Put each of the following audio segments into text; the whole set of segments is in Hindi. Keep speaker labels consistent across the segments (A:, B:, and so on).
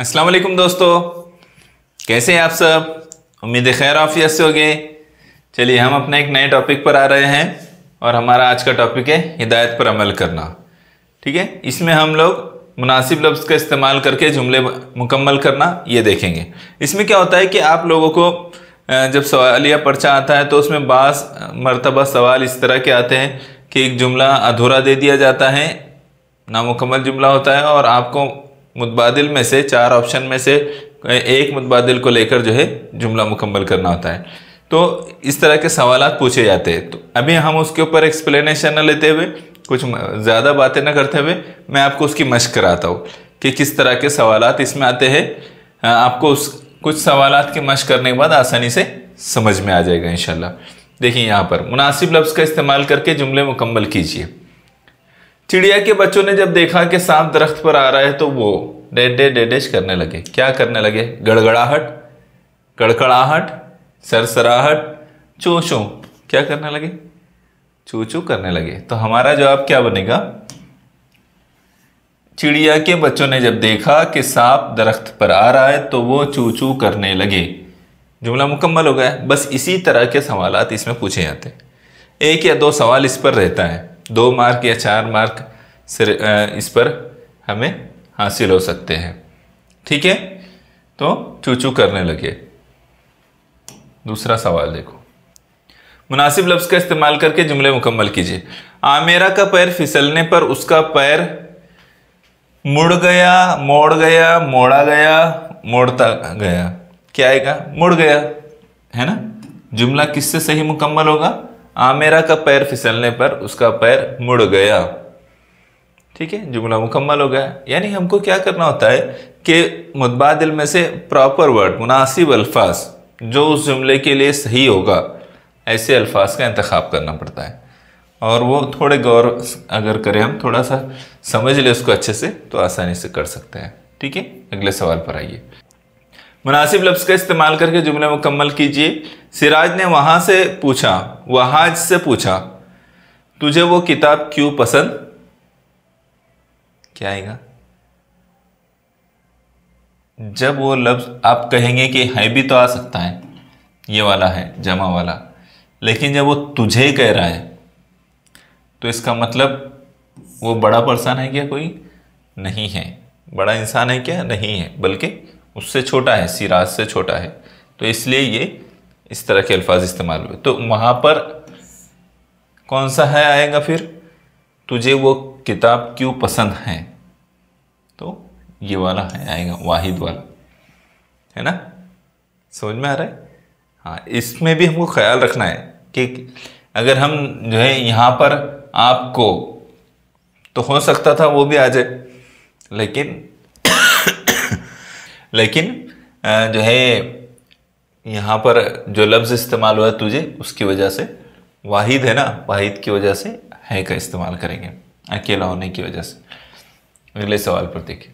A: अस्सलाम वालेकुम दोस्तों कैसे हैं आप सब उम्मीद खैर ऑफियत से हो गए चलिए हम अपने एक नए टॉपिक पर आ रहे हैं और हमारा आज का टॉपिक है हिदायत पर अमल करना ठीक है इसमें हम लोग मुनासिब लफ्ज़ का इस्तेमाल करके जुमले मुकम्मल करना ये देखेंगे इसमें क्या होता है कि आप लोगों को जब सवालिया पर्चा आता है तो उसमें बास मरतबा सवाल इस तरह के आते हैं कि एक जुमला अधूरा दे दिया जाता है नामुकम्मल जुमला होता है और आपको मुतबादिल में से चार ऑप्शन में से एक मुतबादिल को लेकर जो है जुमला मुकम्मल करना होता है तो इस तरह के सवाल पूछे जाते हैं तो अभी हम उसके ऊपर एक्सप्लेनेशन न लेते हुए कुछ ज़्यादा बातें ना करते हुए मैं आपको उसकी मश्क कराता हूँ कि किस तरह के सवाल इसमें आते हैं आपको उस कुछ सवाल की मश्क करने के बाद आसानी से समझ में आ जाएगा इन देखिए यहाँ पर मुनासिब लफ्ज़ का इस्तेमाल करके जुमले मुकम्मल कीजिए चिड़िया के बच्चों ने जब देखा कि सांप दरख्त पर आ रहा है तो वो डेडे डेडेश करने लगे क्या करने लगे गड़गड़ाहट कड़कड़ाहट सरसराहट चो क्या करने लगे चूचू करने लगे तो हमारा जवाब क्या बनेगा चिड़िया के बच्चों ने जब देखा कि सांप दरख्त पर आ रहा है तो वो चूचू करने लगे जुमला मुकम्मल हो गया बस इसी तरह के सवाल इसमें पूछे जाते हैं एक या दो सवाल इस पर रहता है दो मार्क या चार मार्क इस पर हमें हासिल हो सकते हैं ठीक है तो चू चू करने लगे दूसरा सवाल देखो मुनासिब लफ्ज़ का इस्तेमाल करके जुमले मुकम्मल कीजिए आमेरा का पैर फिसलने पर उसका पैर मुड़ गया मोड़ गया मोड़ा गया मोड़ता गया क्या आएगा मुड़ गया है ना जुमला किससे सही मुकम्मल होगा आमेरा का पैर फिसलने पर उसका पैर मुड़ गया ठीक है जुमला मुकम्मल हो गया यानी हमको क्या करना होता है कि मुतबादिल में से प्रॉपर वर्ड मुनासिब अल्फाज जो उस जुमले के लिए सही होगा ऐसे अल्फाज का इंतखब करना पड़ता है और वो थोड़े गौर अगर करें हम थोड़ा सा समझ लें उसको अच्छे से तो आसानी से कर सकते हैं ठीक है अगले सवाल पर आइए मुनासिब लफ्ज़ का इस्तेमाल करके जुमले मुकम्मल कीजिए सिराज ने वहाँ से पूछा वहाज से पूछा तुझे वो किताब क्यों पसंद क्या आएगा जब वो लफ्ज़ आप कहेंगे कि है भी तो आ सकता है ये वाला है जमा वाला लेकिन जब वो तुझे कह रहा है तो इसका मतलब वो बड़ा पर्सन है क्या कोई नहीं है बड़ा इंसान है क्या नहीं है बल्कि उससे छोटा है सिराज से छोटा है तो इसलिए ये इस तरह के अल्फाज इस्तेमाल हुए तो वहाँ पर कौन सा है आएगा फिर तुझे वो किताब क्यों पसंद है तो ये वाला है आएगा वाहिद वाला है ना समझ में आ रहा है हाँ इसमें भी हमको ख्याल रखना है कि अगर हम जो है यहाँ पर आपको तो हो सकता था वो भी आ जाए लेकिन लेकिन जो है यहाँ पर जो लफ्ज़ इस्तेमाल हुआ तुझे उसकी वजह से वाहिद है ना वाहिद की वजह से है का इस्तेमाल करेंगे अकेला होने की वजह से अगले सवाल पर देखिए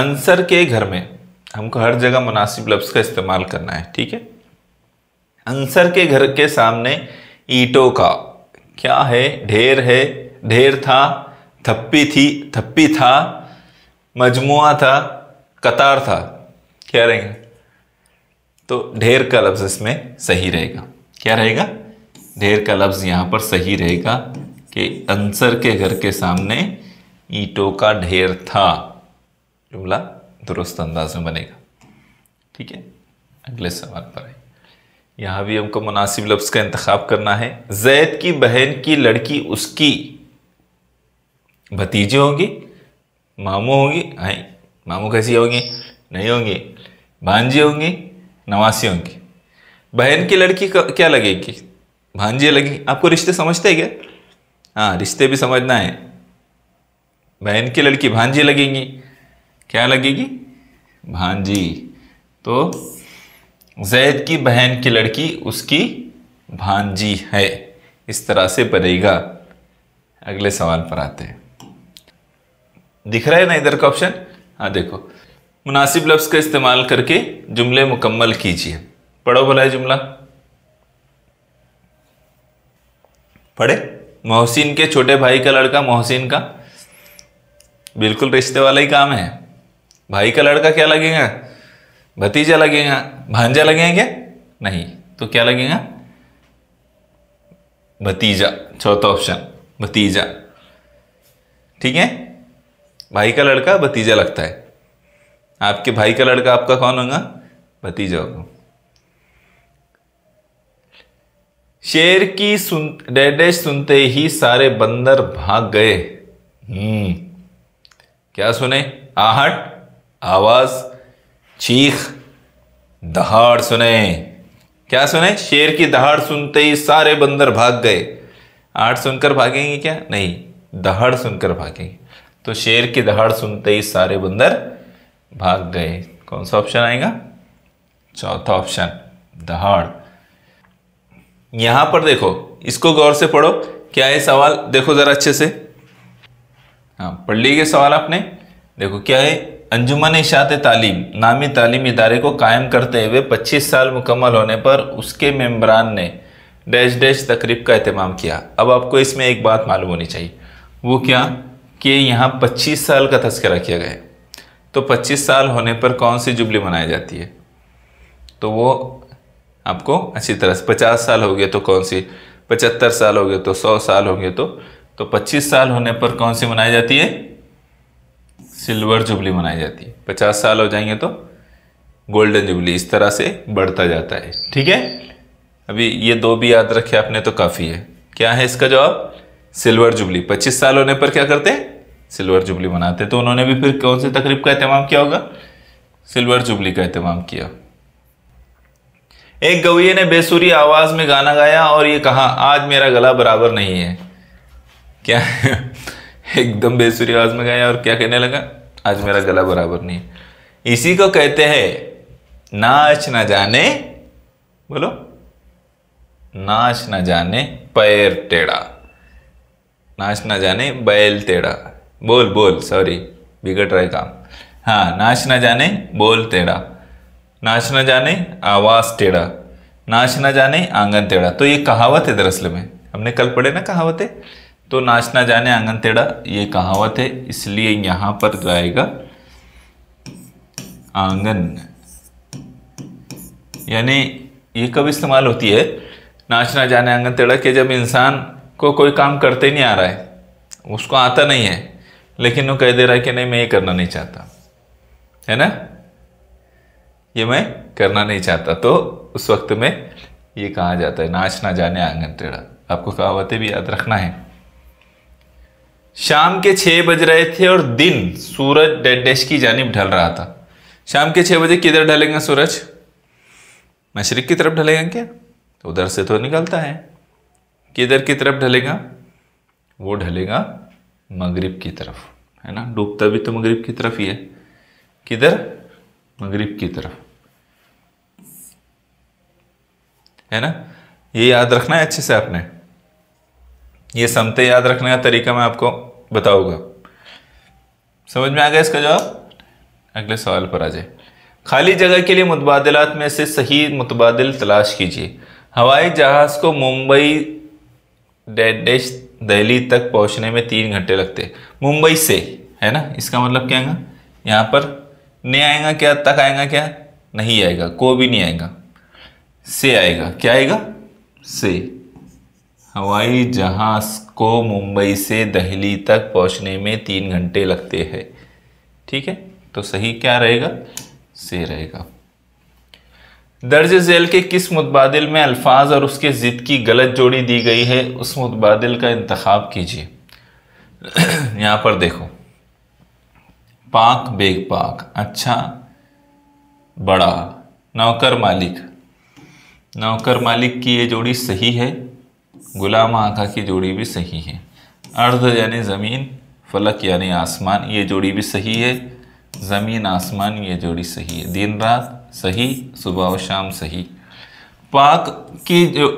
A: अंसर के घर में हमको हर जगह मुनासिब लफ्ज़ का इस्तेमाल करना है ठीक है अंसर के घर के सामने ईटों का क्या है ढेर है ढेर था थप्पी थी थप्पी था मजमुआ था कतार था क्या रहेगा तो ढेर का लफ्ज़ इसमें सही रहेगा क्या रहेगा ढेर का लफ्ज़ यहाँ पर सही रहेगा कि अंसर के घर के सामने ईंटों का ढेर था जुमला दुरुस्त अंदाज में बनेगा ठीक है अगले सवाल पर आए यहाँ भी हमको मुनासिब लफ्ज़ का इंतखब करना है जैद की बहन की लड़की उसकी भतीजे होंगी मामू होंगी हैं मामू कैसी होंगी नहीं होंगी भांजी होंगी नवासी होंगी बहन की लड़की क्या लगेगी भांजी लगेगी आपको रिश्ते समझते हैं क्या हाँ रिश्ते भी समझना है बहन की लड़की भांजी लगेगी क्या लगेगी भांजी तो जैद की बहन की लड़की उसकी भांजी है इस तरह से बनेगा अगले सवाल पर आते हैं दिख रहा है ना इधर का ऑप्शन हाँ देखो मुनासिब लफ्ज़ का इस्तेमाल करके जुमले मुकम्मल कीजिए पढ़ो भलाई जुमला पढ़े मोहसिन के छोटे भाई का लड़का मोहसिन का बिल्कुल रिश्ते वाला ही काम है भाई का लड़का क्या लगेगा भतीजा लगेगा भांजा लगेगा क्या नहीं तो क्या लगेगा भतीजा चौथा ऑप्शन भतीजा ठीक है भाई का लड़का भतीजा लगता है आपके भाई का लड़का आपका कौन होगा भतीजा होगा शेर की सुन डेडे सुनते ही सारे बंदर भाग गए हम्म क्या सुने आहट आवाज चीख दहाड़ सुने क्या सुने शेर की दहाड़ सुनते ही सारे बंदर भाग गए आहट सुनकर भागेंगे क्या नहीं दहाड़ सुनकर भागेंगे तो शेर की दहाड़ सुनते ही सारे बंदर भाग गए कौन सा ऑप्शन आएगा चौथा ऑप्शन दहाड़ यहां पर देखो इसको गौर से पढ़ो क्या है सवाल देखो जरा अच्छे से हाँ पढ़ लीजिए सवाल आपने देखो क्या है अंजुमन इशात तालीम नामी तालीम इदारे को कायम करते हुए 25 साल मुकम्मल होने पर उसके मेम्बरान ने डैश डैश तकरीब का अहतमाम किया अब आपको इसमें एक बात मालूम होनी चाहिए वो क्या कि यहाँ 25 साल का तस्करा किया गया है तो 25 साल होने पर कौन सी जुबली मनाई जाती है तो वो आपको अच्छी तरह से पचास साल हो गए तो कौन सी पचहत्तर साल हो गए तो सौ साल हो गए तो तो पच्चीस साल होने पर कौन सी मनाई जाती है सिल्वर जुबली मनाई जाती है पचास साल हो जाएंगे तो गोल्डन जुबली इस तरह से बढ़ता जाता है ठीक है अभी ये दो भी याद रखे आपने तो काफ़ी है क्या है इसका जवाब सिल्वर जुबली पच्चीस साल होने पर क्या करते हैं सिल्वर जुबली मनाते तो उन्होंने भी फिर कौन सी तकरीब का अहतमाम किया होगा सिल्वर जुबली का अहतमाम किया एक गवैये ने बेसुरी आवाज़ में गाना गाया और ये कहा आज मेरा गला बराबर नहीं है क्या एकदम बेसुरी आवाज़ में गाया और क्या कहने लगा आज मेरा गला बराबर नहीं है इसी को कहते हैं नाच ना जाने बोलो नाच ना जाने पैर टेढ़ा नाच ना जाने बैल टेढ़ा बोल बोल सॉरी बिगड़ काम हाँ नाच न जाने बोल टेढ़ा नाच न जाने आवाज़ टेढ़ा नाच न जाने आंगन टेढ़ा तो ये कहावत है दरअसल में हमने कल पढ़े ना कहावतें तो नाच ना जाने आंगन टेढ़ा ये कहावत है इसलिए यहाँ पर जाएगा तो आंगन यानी ये कब इस्तेमाल होती है नाच ना जाने आंगन टेढ़ा के जब इंसान को कोई काम करते नहीं आ रहा है उसको आता नहीं है लेकिन वो कह दे रहा है कि नहीं मैं ये करना नहीं चाहता है ना ये मैं करना नहीं चाहता तो उस वक्त में ये कहा जाता है नाच ना जाने आंगन टेढ़ा आपको कहावतें भी याद रखना है शाम के छः बज रहे थे और दिन सूरज डेड डैश की जानब ढल रहा था शाम के छः बजे किधर ढलेंगे सूरज मशरक की तरफ ढलेगा क्या तो उधर से तो निकलता है किधर की तरफ ढलेगा वो ढलेगा मगरिब की तरफ है ना डूबता भी तो मगरिब की तरफ ही है किधर मगरिब की तरफ है ना ये याद रखना है अच्छे से आपने ये समते याद रखने का तरीका मैं आपको बताऊंगा समझ में आ गया इसका जवाब अगले सवाल पर आ जाए खाली जगह के लिए मुतबादलात में से सही मुतबादल तलाश कीजिए हवाई जहाज़ को मुंबई डेडेश दिल्ली तक पहुंचने में तीन घंटे लगते मुंबई से है ना इसका मतलब क्या आएगा यहाँ पर नहीं आएगा क्या तक आएगा क्या नहीं आएगा को भी नहीं आएगा से आएगा क्या आएगा से हवाई जहाज को मुंबई से दिल्ली तक पहुंचने में तीन घंटे लगते हैं ठीक है तो सही क्या रहेगा से रहेगा दर्ज झेल के किस मुतबादल में अल्फाज और उसके ज़िद की गलत जोड़ी दी गई है उस मुतबादिल का इंतखब कीजिए यहाँ पर देखो पाक बेग पाक अच्छा बड़ा नौकर मालिक नौकर मालिक की ये जोड़ी सही है गुलाम आका की जोड़ी भी सही है अर्ध यानी ज़मीन फलक यानी आसमान ये जोड़ी भी सही है ज़मीन आसमान ये जोड़ी सही है दिन रात सही सुबह और शाम सही पाक की जो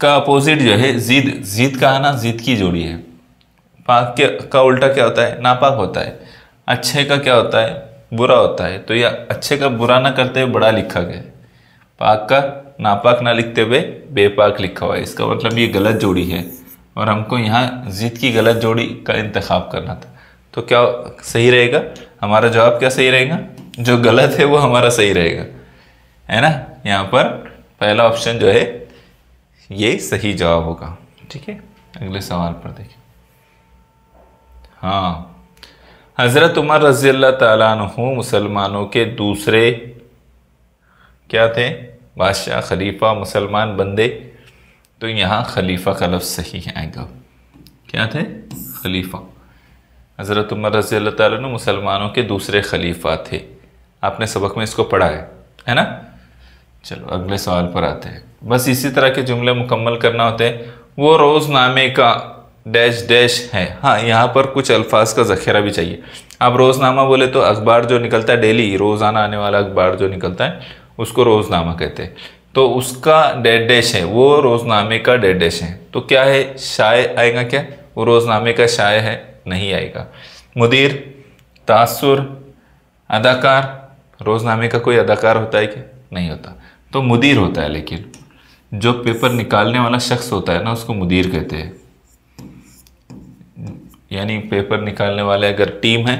A: का अपोजिट जो है जिद जिद का आना जिद की जोड़ी है पाक के का उल्टा क्या होता है नापाक होता है अच्छे का क्या होता है बुरा होता है तो यह अच्छे का बुरा ना करते हुए बड़ा लिखा गया पाक का नापाक ना लिखते हुए बेपाक लिखा हुआ है इसका मतलब ये गलत जोड़ी है और हमको यहाँ जिद की गलत जोड़ी का इंतखब करना था तो क्या सही रहेगा हमारा जवाब क्या सही रहेगा जो गलत है वो हमारा सही रहेगा है ना यहाँ पर पहला ऑप्शन जो है ये सही जवाब होगा ठीक है अगले सवाल पर देखिए हाँ हज़रत उमर रज़ी अल्लाह तु मुसलमानों के दूसरे क्या थे बादशाह खलीफा मुसलमान बंदे तो यहाँ खलीफा का लफ्ज़ सही आएगा क्या थे खलीफा हज़रत उमर रज़ी अल्लाह तु मुसलमानों के दूसरे खलीफा थे आपने सबक में इसको पढ़ा है है ना चलो अगले सवाल पर आते हैं बस इसी तरह के जुमले मुकम्मल करना होते हैं वो रोज़नामे का डैश डैश है हाँ यहाँ पर कुछ अल्फाज का ज़ख़ीरा भी चाहिए आप रोज़नामा बोले तो अखबार जो निकलता है डेली रोज़ाना आने वाला अखबार जो निकलता है उसको रोज़नामा कहते हैं तो उसका डेड डैश है वो रोज़नामे का डेड डैश है तो क्या है शाय आएगा क्या वो रोज़नामे का शाय है नहीं आएगा मुदीर तासुर अदाकार रोज़नामे का कोई अदाकार होता है क्या नहीं होता तो मुदीर होता है लेकिन जो पेपर निकालने वाला शख्स होता है ना उसको मुदीर कहते हैं यानी पेपर निकालने वाले अगर टीम है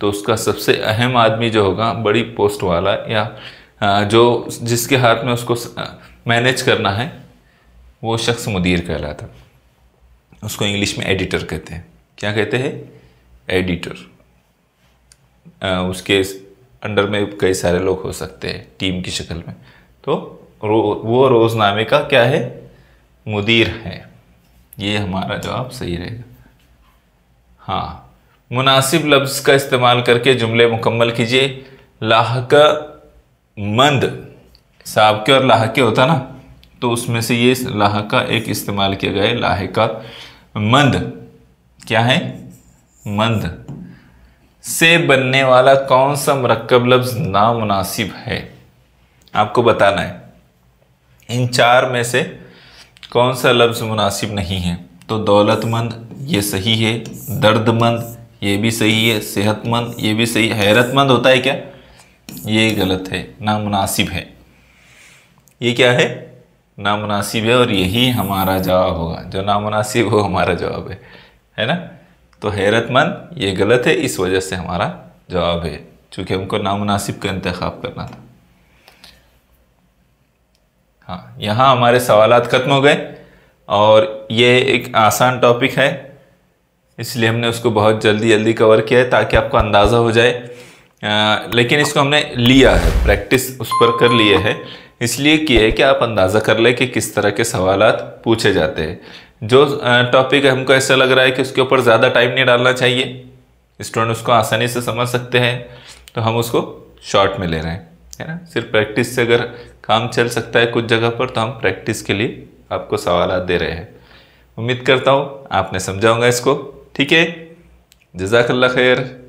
A: तो उसका सबसे अहम आदमी जो होगा बड़ी पोस्ट वाला या जो जिसके हाथ में उसको मैनेज करना है वो शख्स मुदीर कहलाता उसको इंग्लिश में एडिटर कहते हैं क्या कहते हैं एडिटर उसके अंडर में कई सारे लोग हो सकते हैं टीम की शक्ल में तो रो, वो रोज़नामे का क्या है मुदीर है ये हमारा जवाब सही रहेगा हाँ मुनासिब लफ्ज़ का इस्तेमाल करके जुमले मुकम्मल कीजिए लाहक मंद के और लाहके होता ना तो उसमें से ये लाहका एक इस्तेमाल किया गया है लाहका मंद क्या है मंद से बनने वाला कौन सा मरकब लफ्ज़ नामुनासिब है आपको बताना है इन चार में से कौन सा लफ्ज़ मुनासिब नहीं है तो दौलतमंद ये सही है दर्दमंद ये भी सही है सेहतमंद ये भी सही है हैरतमंद होता है क्या ये गलत है नामुनासिब है ये क्या है नामुनासिब है और यही हमारा जवाब होगा जो नामुनासिब हो हमारा जवाब है है ना तो हैरतमंद ये गलत है इस वजह से हमारा जवाब है चूँकि हमको नामनासिब का इंतखब करना था हाँ यहाँ हमारे सवाल ख़त्म हो गए और ये एक आसान टॉपिक है इसलिए हमने उसको बहुत जल्दी जल्दी कवर किया है ताकि आपको अंदाज़ा हो जाए आ, लेकिन इसको हमने लिया है प्रैक्टिस उस पर कर लिए है इसलिए किया है कि आप अंदाज़ा कर लें कि किस तरह के सवाल पूछे जाते हैं जो टॉपिक हमको ऐसा लग रहा है कि उसके ऊपर ज़्यादा टाइम नहीं डालना चाहिए स्टूडेंट उसको आसानी से समझ सकते हैं तो हम उसको शॉर्ट में ले रहे हैं है ना सिर्फ प्रैक्टिस से अगर काम चल सकता है कुछ जगह पर तो हम प्रैक्टिस के लिए आपको सवाल दे रहे हैं उम्मीद करता हूँ आपने समझाऊँगा इसको ठीक है जजाकल्ला खैर